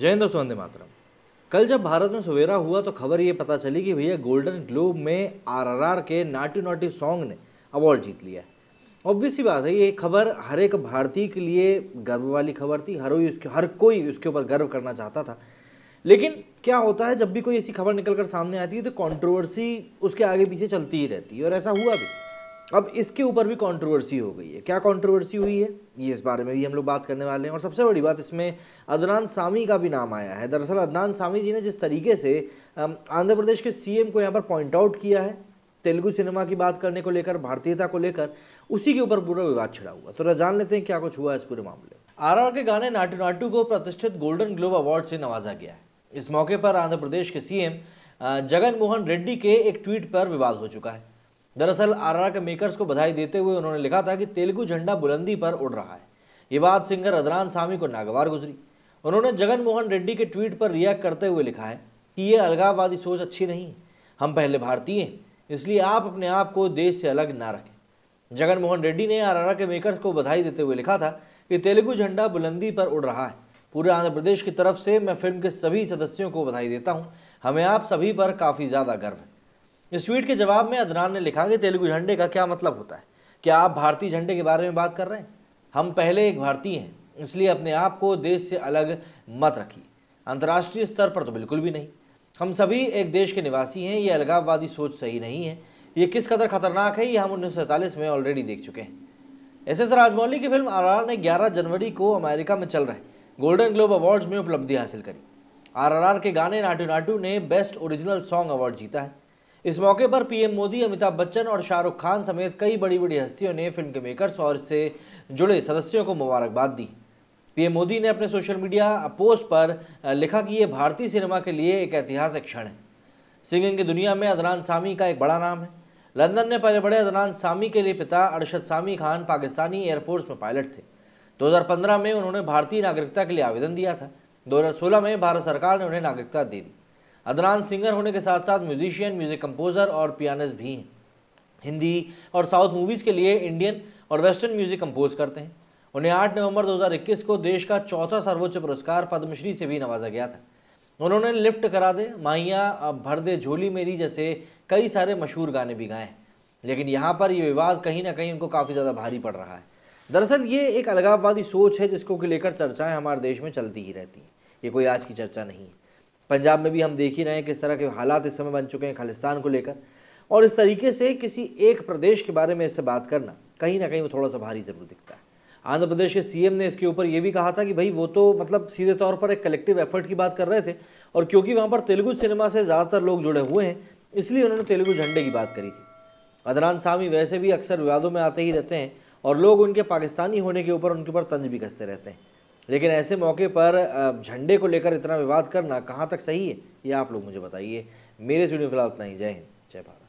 जय हिंद दोस्तों वंदे मातरम कल जब भारत में सवेरा हुआ तो खबर ये पता चली कि भैया गोल्डन ग्लोब में आरआरआर के नाटी नाटी सॉन्ग ने अवार्ड जीत लिया है ऑब्वियस ही बात है ये खबर हर एक भारतीय के लिए गर्व वाली खबर थी हर उसके हर कोई उसके ऊपर गर्व करना चाहता था लेकिन क्या होता है जब भी कोई ऐसी खबर निकल कर सामने आती है तो कॉन्ट्रोवर्सी उसके आगे पीछे चलती ही रहती है और ऐसा हुआ भी अब इसके ऊपर भी कंट्रोवर्सी हो गई है क्या कंट्रोवर्सी हुई है ये इस बारे में भी हम लोग बात करने वाले हैं और सबसे बड़ी बात इसमें अदनान सामी का भी नाम आया है दरअसल अदनान सामी जी ने जिस तरीके से आंध्र प्रदेश के सीएम को यहाँ पर पॉइंट आउट किया है तेलुगु सिनेमा की बात करने को लेकर भारतीयता को लेकर उसी के ऊपर पूरा विवाद छिड़ा हुआ तो जान लेते हैं क्या कुछ हुआ इस पूरे मामले आर के गाने नाटू नाटू को प्रतिष्ठित गोल्डन ग्लोब अवार्ड से नवाजा गया है इस मौके पर आंध्र प्रदेश के सीएम जगन मोहन रेड्डी के एक ट्वीट पर विवाद हो चुका है दरअसल आरआर के मेकर्स को बधाई देते हुए उन्होंने लिखा था कि तेलुगु झंडा बुलंदी पर उड़ रहा है ये बात सिंगर अदरान सामी को नागवार गुजरी उन्होंने जगनमोहन रेड्डी के ट्वीट पर रिएक्ट करते हुए लिखा है कि ये अलगाववादी सोच अच्छी नहीं हम पहले भारतीय हैं इसलिए आप अपने आप को देश से अलग ना रखें जगन मोहन रेड्डी ने आर के मेकर्स को बधाई देते हुए लिखा था कि तेलुगु झंडा बुलंदी पर उड़ रहा है पूरे आंध्र प्रदेश की तरफ से मैं फिल्म के सभी सदस्यों को बधाई देता हूँ हमें आप सभी पर काफ़ी ज़्यादा गर्व है इस ट्वीट के जवाब में अदनान ने लिखा कि तेलुगु झंडे का क्या मतलब होता है क्या आप भारतीय झंडे के बारे में बात कर रहे हैं हम पहले एक भारतीय हैं इसलिए अपने आप को देश से अलग मत रखिए अंतर्राष्ट्रीय स्तर पर तो बिल्कुल भी नहीं हम सभी एक देश के निवासी हैं ये अलगाववादी सोच सही नहीं है ये किस कदर खतरनाक है ये हम उन्नीस में ऑलरेडी देख चुके हैं एस एस राजमौली की फिल्म आर ने 11 जनवरी को अमेरिका में चल रहे गोल्डन ग्लोब अवार्ड्स में उपलब्धि हासिल करी आरआरआर के गाने नाटू नाटू ने बेस्ट ओरिजिनल सॉन्ग अवार्ड जीता है इस मौके पर पीएम मोदी अमिताभ बच्चन और शाहरुख खान समेत कई बड़ी बड़ी हस्तियों ने फिल्म के मेकर्स और इससे जुड़े सदस्यों को मुबारकबाद दी पीएम मोदी ने अपने सोशल मीडिया पोस्ट पर लिखा कि ये भारतीय सिनेमा के लिए एक ऐतिहासिक क्षण है सिंगिंग की दुनिया में अदनान सामी का एक बड़ा नाम है लंदन में पहले बड़े अदनान सामी के लिए पिता अरशद सामी खान पाकिस्तानी एयरफोर्स में पायलट थे 2015 में उन्होंने भारतीय नागरिकता के लिए आवेदन दिया था 2016 में भारत सरकार ने उन्हें नागरिकता दे दी अदनान सिंगर होने के साथ साथ म्यूजिशियन म्यूज़िक कंपोज़र और पियानिस्ट भी हैं हिंदी और साउथ मूवीज़ के लिए इंडियन और वेस्टर्न म्यूज़िक कंपोज करते हैं उन्हें 8 नवंबर 2021 को देश का चौथा सर्वोच्च पुरस्कार पद्मश्री से भी नवाजा गया था उन्होंने लिफ्ट करा दे माइया अब भर दे झोली मेरी जैसे कई सारे मशहूर गाने भी गाए हैं लेकिन यहाँ पर ये विवाद कहीं ना कहीं उनको काफ़ी ज़्यादा भारी पड़ रहा है दरअसल ये एक अलगाववादी सोच है जिसको लेकर चर्चाएं हमारे देश में चलती ही रहती हैं ये कोई आज की चर्चा नहीं है पंजाब में भी हम देख ही रहे हैं किस तरह के हालात इस समय बन चुके हैं खालिस्तान को लेकर और इस तरीके से किसी एक प्रदेश के बारे में इससे बात करना कहीं ना कहीं वो थोड़ा सा भारी ज़रूर दिखता है आंध्र प्रदेश के सीएम ने इसके ऊपर ये भी कहा था कि भाई वो तो मतलब सीधे तौर पर एक कलेक्टिव एफर्ट की बात कर रहे थे और क्योंकि वहाँ पर तेलुगु सिनेमा से ज़्यादातर लोग जुड़े हुए हैं इसलिए उन्होंने तेलुगु झंडे की बात करी थी अदनान सामी वैसे भी अक्सर विवादों में आते ही रहते हैं और लोग उनके पाकिस्तानी होने के ऊपर उनके ऊपर तंज भी कसते रहते हैं लेकिन ऐसे मौके पर झंडे को लेकर इतना विवाद करना कहाँ तक सही है ये आप लोग मुझे बताइए मेरे स्टूडियो फिलहाल उतना ही जय हिंद जय भारत